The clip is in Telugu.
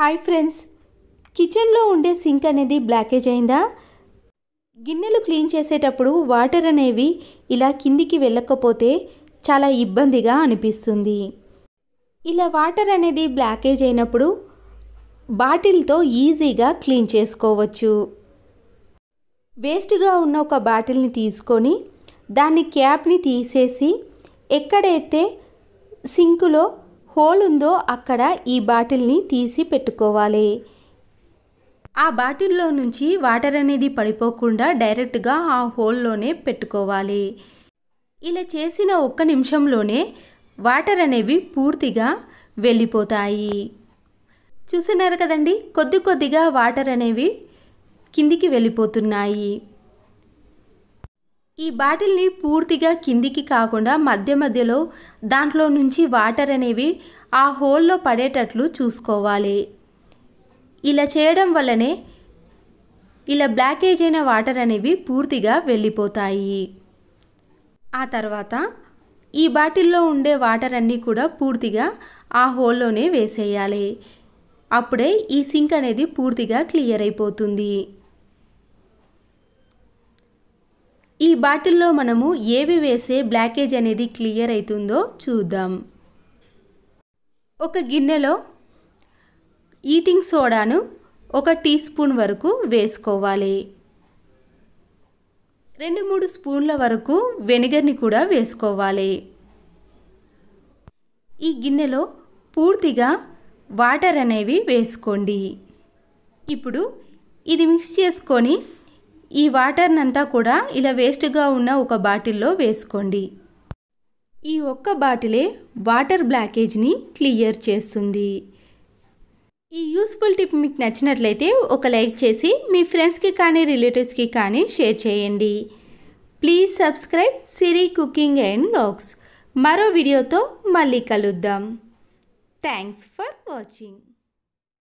హాయ్ ఫ్రెండ్స్ కిచెన్లో ఉండే సింక్ అనేది బ్లాకేజ్ అయిందా గిన్నెలు క్లీన్ చేసేటప్పుడు వాటర్ అనేవి ఇలా కిందికి వెళ్ళకపోతే చాలా ఇబ్బందిగా అనిపిస్తుంది ఇలా వాటర్ అనేది బ్లాకేజ్ అయినప్పుడు బాటిల్తో ఈజీగా క్లీన్ చేసుకోవచ్చు వేస్ట్గా ఉన్న ఒక బాటిల్ని తీసుకొని దాని క్యాప్ని తీసేసి ఎక్కడైతే సింకులో హోల్ ఉందో అక్కడ ఈ బాటిల్ని తీసి పెట్టుకోవాలి ఆ బాటిల్లో నుంచి వాటర్ అనేది పడిపోకుండా డైరెక్ట్గా ఆ హోల్లోనే పెట్టుకోవాలి ఇలా చేసిన ఒక్క నిమిషంలోనే వాటర్ అనేవి పూర్తిగా వెళ్ళిపోతాయి చూసినారు కదండి కొద్ది కొద్దిగా వాటర్ అనేవి కిందికి వెళ్ళిపోతున్నాయి ఈ బాటిల్ని పూర్తిగా కిందికి కాకుండా మధ్య మధ్యలో దాంట్లో నుంచి వాటర్ అనేవి ఆ హోల్లో పడేటట్లు చూసుకోవాలి ఇలా చేయడం వల్లనే ఇలా బ్లాకేజ్ అయిన వాటర్ అనేవి పూర్తిగా వెళ్ళిపోతాయి ఆ తర్వాత ఈ బాటిల్లో ఉండే వాటర్ అన్నీ కూడా పూర్తిగా ఆ హోల్లోనే వేసేయాలి అప్పుడే ఈ సింక్ అనేది పూర్తిగా క్లియర్ అయిపోతుంది ఈ బాటిల్లో మనము ఏవి వేసే బ్లాకేజ్ అనేది క్లియర్ అవుతుందో చూద్దాం ఒక గిన్నెలో ఈటింగ్ సోడాను ఒక టీ స్పూన్ వరకు వేసుకోవాలి రెండు మూడు స్పూన్ల వరకు వెనిగర్ని కూడా వేసుకోవాలి ఈ గిన్నెలో పూర్తిగా వాటర్ అనేవి వేసుకోండి ఇప్పుడు ఇది మిక్స్ చేసుకొని ఈ వాటర్నంతా కూడా ఇలా వేస్ట్గా ఉన్న ఒక బాటిల్లో వేసుకోండి ఈ ఒక్క బాటిలే వాటర్ బ్లాకేజ్ని క్లియర్ చేస్తుంది ఈ యూస్ఫుల్ టిప్ మీకు నచ్చినట్లయితే ఒక లైక్ చేసి మీ ఫ్రెండ్స్కి కానీ రిలేటివ్స్కి కానీ షేర్ చేయండి please subscribe Siri cooking and vlogs మరో వీడియోతో మళ్ళీ కలుద్దాం థ్యాంక్స్ ఫర్ వాచింగ్